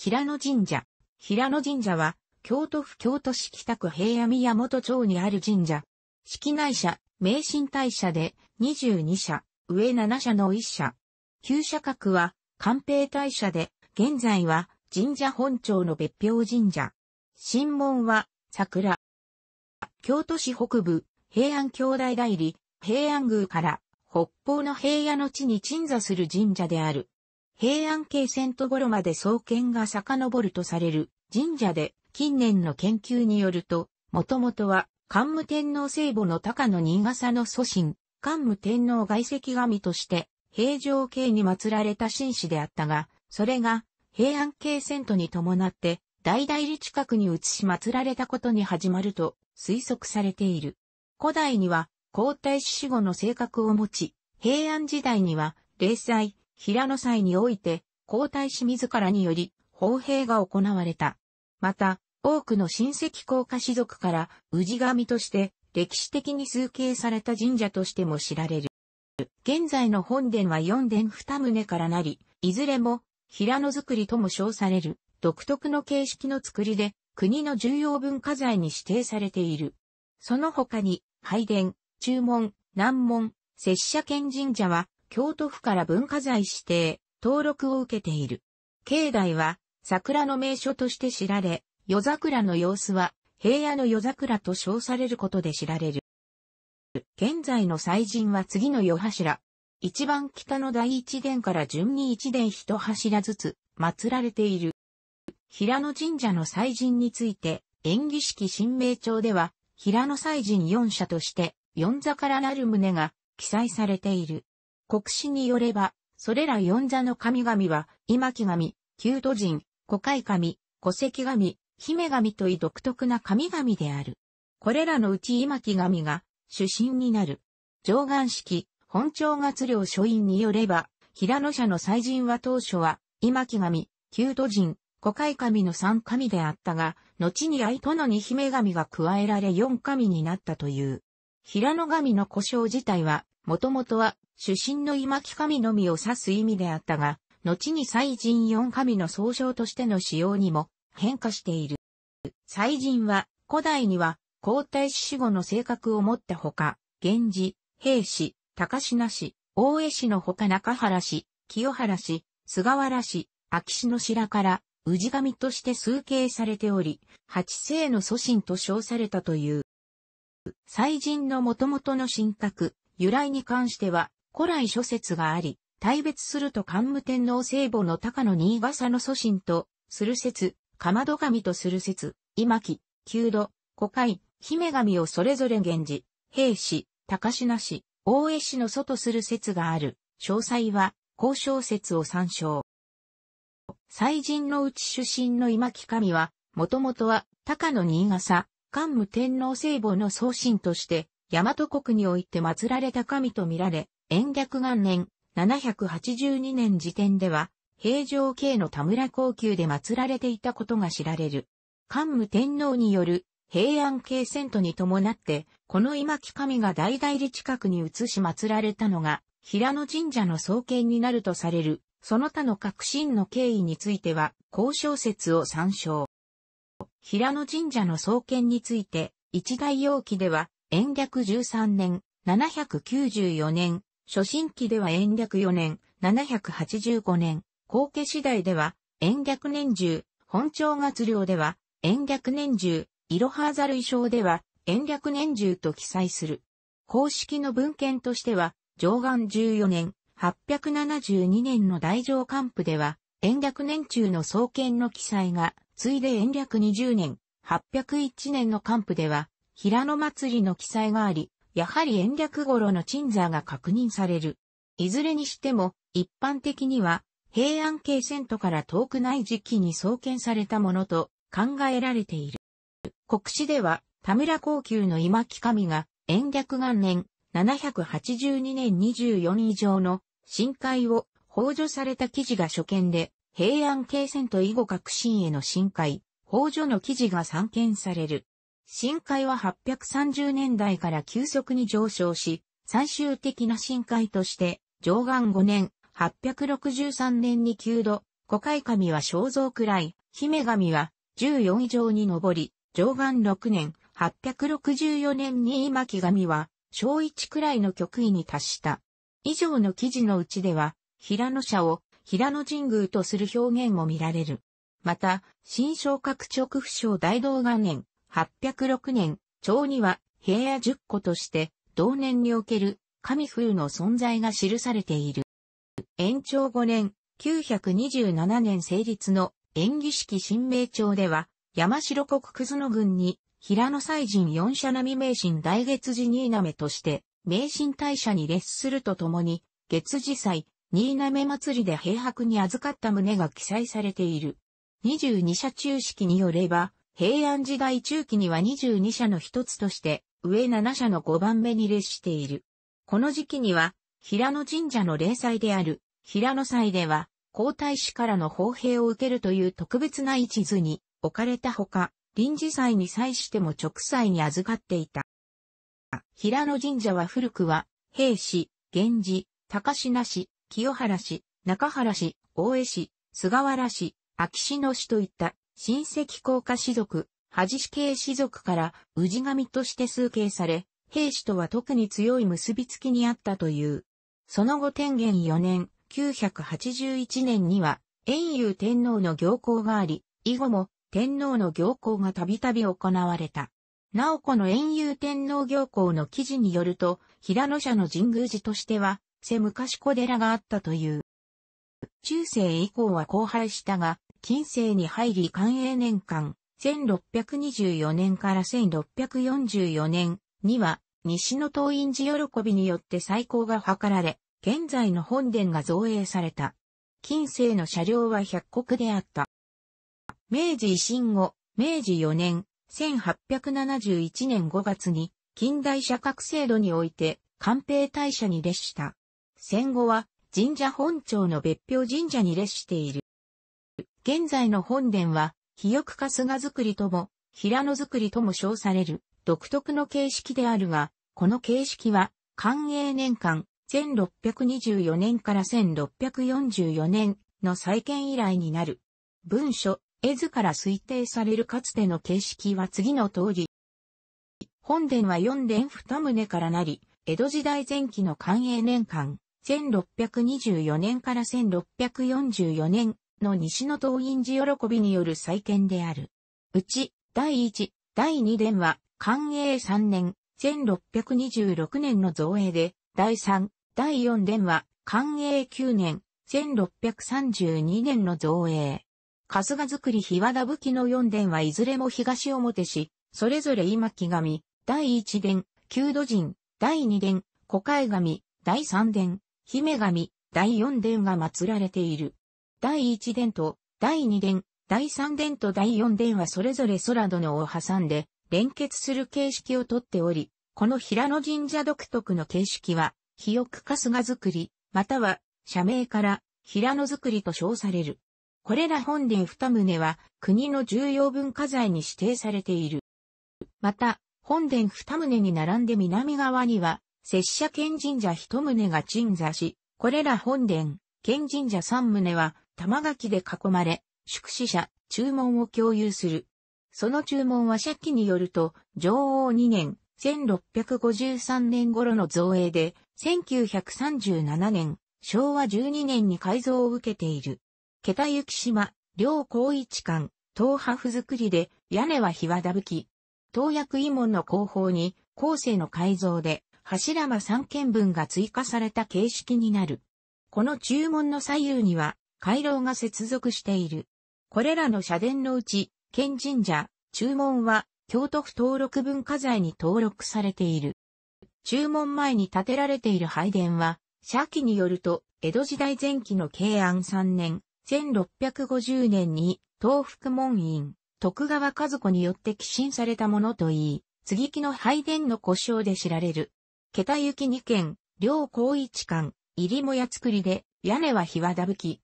平野神社。平野神社は、京都府京都市北区平野宮本町にある神社。式内社、名神大社で22社、上7社の1社。旧社格は、官兵大社で、現在は神社本庁の別表神社。神門は、桜。京都市北部、平安兄弟代理、平安宮から、北方の平野の地に鎮座する神社である。平安系遷都頃まで創建が遡るとされる神社で近年の研究によると、もともとは桓武天皇聖母の高野新笠の祖神、桓武天皇外籍神として平城系に祀られた神師であったが、それが平安系遷都に伴って大大理近くに移し祀られたことに始まると推測されている。古代には皇太子死後の性格を持ち、平安時代には霊祭、平野祭において、皇太子自らにより、砲兵が行われた。また、多くの親戚皇家士族から、氏神として、歴史的に崇敬された神社としても知られる。現在の本殿は四殿二棟からなり、いずれも、平野造りとも称される、独特の形式の造りで、国の重要文化財に指定されている。その他に、拝殿、中門、南門、拙者県神社は、京都府から文化財指定、登録を受けている。境内は桜の名所として知られ、夜桜の様子は平野の夜桜と称されることで知られる。現在の祭神は次の夜柱。一番北の第一殿から順に一殿一柱ずつ祀られている。平野神社の祭神について、演技式神明帳では、平野祭神四社として、四座からなる旨が記載されている。国史によれば、それら四座の神々は、今木神、旧都人、古海神、古籍神、姫神という独特な神々である。これらのうち今木神が主神になる。上岸式、本朝月領書院によれば、平野社の祭神は当初は、今木神、旧都人、古海神の三神であったが、後に愛殿に姫神が加えられ四神になったという。平野神の故障自体は、もともとは主神の今木神のみを指す意味であったが、後に祭神四神の総称としての使用にも変化している。祭神は、古代には、皇太子死後の性格を持ったほか、源氏、平氏、高品氏、大江氏のほか中原氏、清原氏、菅原氏、秋篠白から、氏神として崇敬されており、八世の祖神と称されたという。祭神の元々の神格、由来に関しては、古来諸説があり、大別すると桓武天皇聖母の高野新笠の祖神と、する説、かまど神とする説、今木、旧土、古海、姫神をそれぞれ源氏、平氏、高品氏、大江氏の祖とする説がある。詳細は、交渉説を参照。祭神のうち出身の今木神は、もともとは、高野新笠、桓武天皇聖母の宗神として、大和国において祀られた神と見られ、延暦元年、782年時点では、平城系の田村高級で祀られていたことが知られる。桓武天皇による平安系遷都に伴って、この今木神が大々理近くに移し祀られたのが、平野神社の創建になるとされる、その他の革新の経緯については、交渉説を参照。平野神社の創建について、一大容記では、延暦13年、794年、初心期では延暦4年、785年、後継次第では、延暦年中、本朝月領では、延暦年中、いろはざる衣装では、延暦年中と記載する。公式の文献としては、上岸14年、872年の大乗官府では、延暦年中の創建の記載が、ついで延暦20年、801年の官府では、平野祭りの記載があり、やはり延暦頃の鎮座が確認される。いずれにしても、一般的には、平安系遷都から遠くない時期に創建されたものと考えられている。国史では、田村高級の今木神が、延暦元年、782年24以上の深海を報助された記事が初見で、平安系遷都以後革新への深海、報助の記事が散見される。深海は830年代から急速に上昇し、最終的な深海として、上岸5年、863年に9度、古海神は肖像くらい、姫神は14以上に上り、上岸6年、864年に今木神は、小1くらいの極意に達した。以上の記事のうちでは、平野社を平野神宮とする表現も見られる。また、新昇格直不祥大道元年、806年、朝には平野十個として同年における神風の存在が記されている。延長5年、927年成立の演技式新名帳では、山城国葛野郡に平野祭神四社並名神大月寺新滑として、名神大社に列するとともに、月寺祭、新滑祭りで平白に預かった旨が記載されている。22社中式によれば、平安時代中期には22社の一つとして、上7社の5番目に列している。この時期には、平野神社の例祭である、平野祭では、皇太子からの奉兵を受けるという特別な位置図に置かれたほか、臨時祭に際しても直祭に預かっていた。平野神社は古くは、平氏、源氏、高品氏、清原氏、中原氏、大江氏、菅原氏、秋篠氏といった親戚高家士族、恥氏系士族から氏神として崇敬され、兵士とは特に強い結びつきにあったという。その後天元4年、981年には、遠遊天皇の行幸があり、以後も天皇の行幸がたびたび行われた。なおこの遠遊天皇行幸の記事によると、平野社の神宮寺としては、瀬昔小寺があったという。中世以降は荒廃したが、近世に入り寛永年間、1624年から1644年には、西の東院寺喜びによって再興が図られ、現在の本殿が造営された。近世の車両は百国であった。明治維新後、明治4年、1871年5月に、近代社格制度において、官兵大社に列した。戦後は、神社本庁の別表神社に列している。現在の本殿は、肥沃か菅造りとも、平野造りとも称される、独特の形式であるが、この形式は、寛永年間、1624年から1644年の再建以来になる。文書、絵図から推定されるかつての形式は次の通り。本殿は四殿二棟からなり、江戸時代前期の寛永年間、1624年から1644年の西の東員寺喜びによる再建である。うち、第一、第二殿は、寛永3年、1626年の造営で、第三、第四殿は、寛永9年、1632年の造営。春日造り日和田武器の4殿はいずれも東表し、それぞれ今木神、第1殿、旧土神、第2殿、古海神、第3殿、姫神、第4殿が祀られている。第1殿と第2殿、第3殿と第4殿はそれぞれ空殿を挟んで連結する形式をとっており、この平野神社独特の形式は、肥沃春日作り、または社名から平野作りと称される。これら本殿二棟は国の重要文化財に指定されている。また、本殿二棟に並んで南側には、拙者県神社一棟が鎮座し、これら本殿、県神社三棟は玉垣で囲まれ、宿死者、注文を共有する。その注文は借記によると、女王2年、1653年頃の造営で、1937年、昭和12年に改造を受けている。桁雪島、両広一館、東府造りで、屋根は日和だぶき。東薬遺門の後方に、後世の改造で、柱間三間分が追加された形式になる。この注文の左右には、回廊が接続している。これらの社殿のうち、県神社、注文は、京都府登録文化財に登録されている。注文前に建てられている拝殿は、社記によると、江戸時代前期の慶安3年、1650年に、東福門院、徳川和子によって寄進されたものといい、継木の拝殿の故障で知られる。桁行き2軒、両高一館、入りもや作りで、屋根は日はだぶき、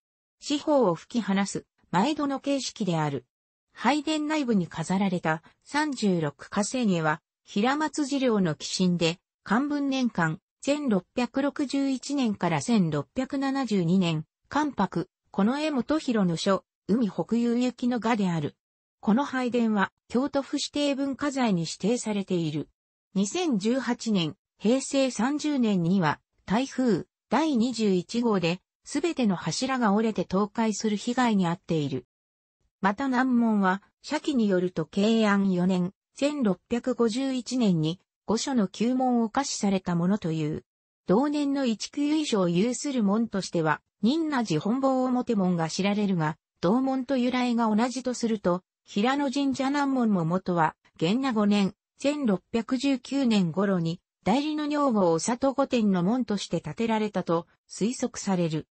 四方を吹き放す、毎度の形式である。拝殿内部に飾られた36火星芸は、平松寺領の寄進で、漢文年間、1661年から1672年、関白、この絵元広の書、海北遊行きの画である。この拝殿は、京都府指定文化財に指定されている。2018年、平成30年には、台風第21号で、すべての柱が折れて倒壊する被害に遭っている。また南門は、社記によると慶安4年、1651年に、御所の旧門を可視されたものという。同年の一級以上有する門としては、仁和寺本坊表門が知られるが、同門と由来が同じとすると、平野神社南門も元は、元那5年、1619年頃に、代理の女房を里御殿の門として建てられたと推測される。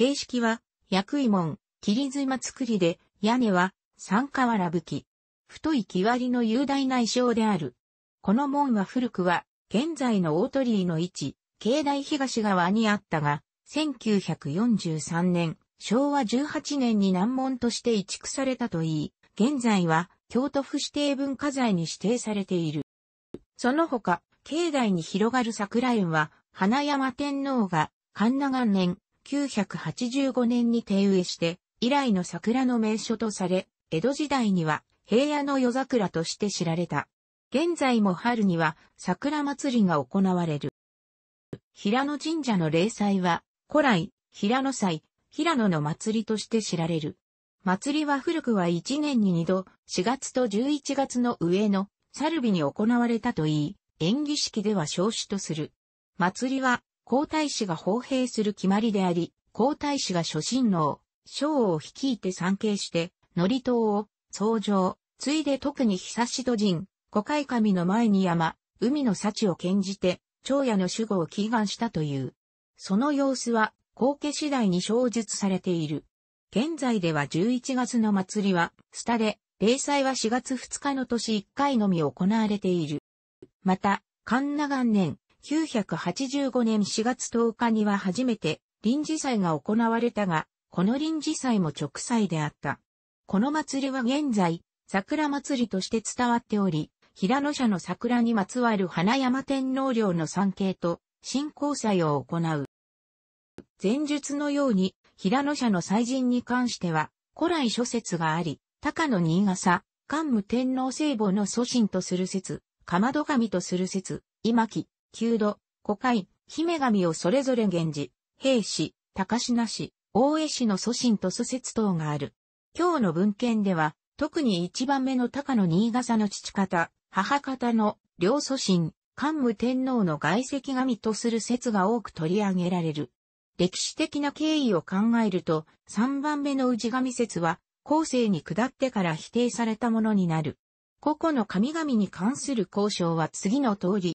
形式は、薬衣門、霧妻造りで、屋根は、三河瓦吹き。太い木割りの雄大な衣装である。この門は古くは、現在の大鳥居の位置、境内東側にあったが、1943年、昭和18年に難門として移築されたといい、現在は京都府指定文化財に指定されている。その他、境内に広がる桜園は、花山天皇が、神奈元年、1985年に手植えして、以来の桜の名所とされ、江戸時代には平野の夜桜として知られた。現在も春には桜祭りが行われる。平野神社の霊祭は、古来、平野祭、平野の祭りとして知られる。祭りは古くは1年に2度、4月と11月の上の、サルビに行われたといい、演技式では少子とする。祭りは皇太子が奉兵する決まりであり、皇太子が諸親王、将を率いて参詣して、り詞を、創上、ついで特に久し戸人、古海神の前に山、海の幸を献じて、長野の守護を祈願したという。その様子は、皇家次第に小述されている。現在では11月の祭りは、スタで、例祭は4月2日の年1回のみ行われている。また、神奈元年、9 8 5年4月10日には初めて臨時祭が行われたが、この臨時祭も直祭であった。この祭りは現在、桜祭りとして伝わっており、平野社の桜にまつわる花山天皇陵の参詣と、新交祭を行う。前述のように、平野社の祭神に関しては、古来諸説があり、高野新笠、桓武天皇聖母の祖神とする説、かまど神とする説、今木、九度、古海、姫神をそれぞれ源氏、平氏、高品氏、大江氏の祖神と祖説等がある。今日の文献では、特に一番目の高の新潟の父方、母方の両祖神、桓武天皇の外籍神とする説が多く取り上げられる。歴史的な経緯を考えると、三番目の氏神説は、後世に下ってから否定されたものになる。個々の神々に関する交渉は次の通り、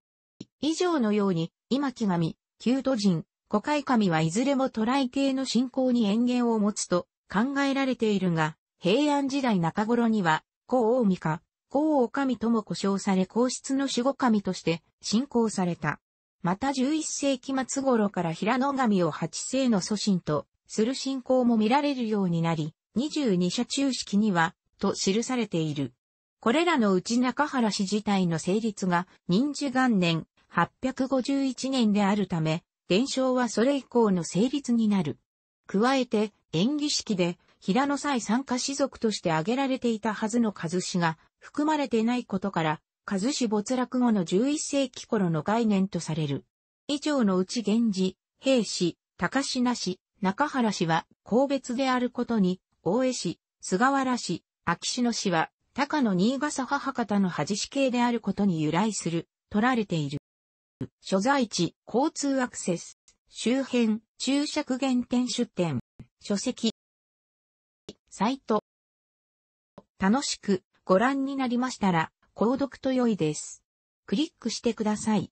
以上のように、今木神、旧都人、古海神はいずれも都来系の信仰に淵源を持つと考えられているが、平安時代中頃には、高大御か、高大神とも呼称され皇室の守護神として信仰された。また11世紀末頃から平野神を八世の祖神とする信仰も見られるようになり、22社中式には、と記されている。これらのうち中原氏自体の成立が、忍寿元年、8 5 1年であるため、伝承はそれ以降の成立になる。加えて、演技式で、平野祭参加士族として挙げられていたはずの和氏が含まれてないことから、和氏没落後の11世紀頃の概念とされる。以上のうち源氏、平氏、高品氏、中原氏は公別であることに、大江氏、菅原氏、秋篠氏は、高野新笠母方の恥氏系であることに由来する、取られている。所在地、交通アクセス、周辺、注釈原点出店、書籍、サイト。楽しくご覧になりましたら、購読と良いです。クリックしてください。